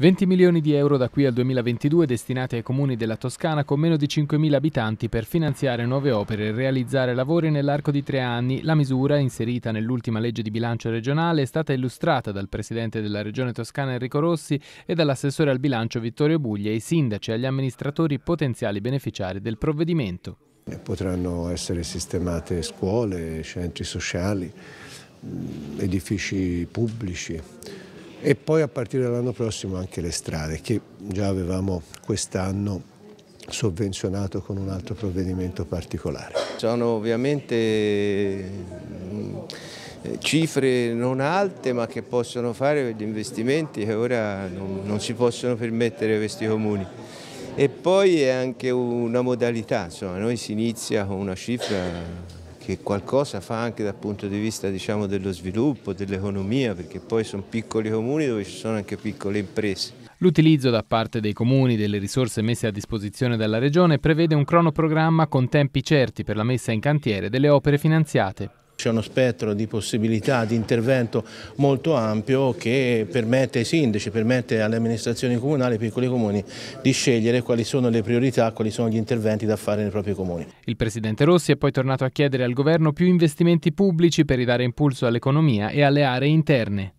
20 milioni di euro da qui al 2022 destinati ai comuni della Toscana con meno di 5.000 abitanti per finanziare nuove opere e realizzare lavori nell'arco di tre anni. La misura, inserita nell'ultima legge di bilancio regionale, è stata illustrata dal presidente della regione toscana Enrico Rossi e dall'assessore al bilancio Vittorio Buglia ai sindaci e agli amministratori potenziali beneficiari del provvedimento. Potranno essere sistemate scuole, centri sociali, edifici pubblici e poi a partire dall'anno prossimo anche le strade che già avevamo quest'anno sovvenzionato con un altro provvedimento particolare. Sono ovviamente eh, cifre non alte ma che possono fare gli investimenti che ora non, non si possono permettere questi comuni. E poi è anche una modalità, insomma, noi si inizia con una cifra che qualcosa fa anche dal punto di vista diciamo, dello sviluppo, dell'economia, perché poi sono piccoli comuni dove ci sono anche piccole imprese. L'utilizzo da parte dei comuni delle risorse messe a disposizione dalla Regione prevede un cronoprogramma con tempi certi per la messa in cantiere delle opere finanziate. C'è uno spettro di possibilità di intervento molto ampio che permette ai sindaci, permette alle amministrazioni comunali, ai piccoli comuni di scegliere quali sono le priorità, quali sono gli interventi da fare nei propri comuni. Il presidente Rossi è poi tornato a chiedere al governo più investimenti pubblici per ridare impulso all'economia e alle aree interne.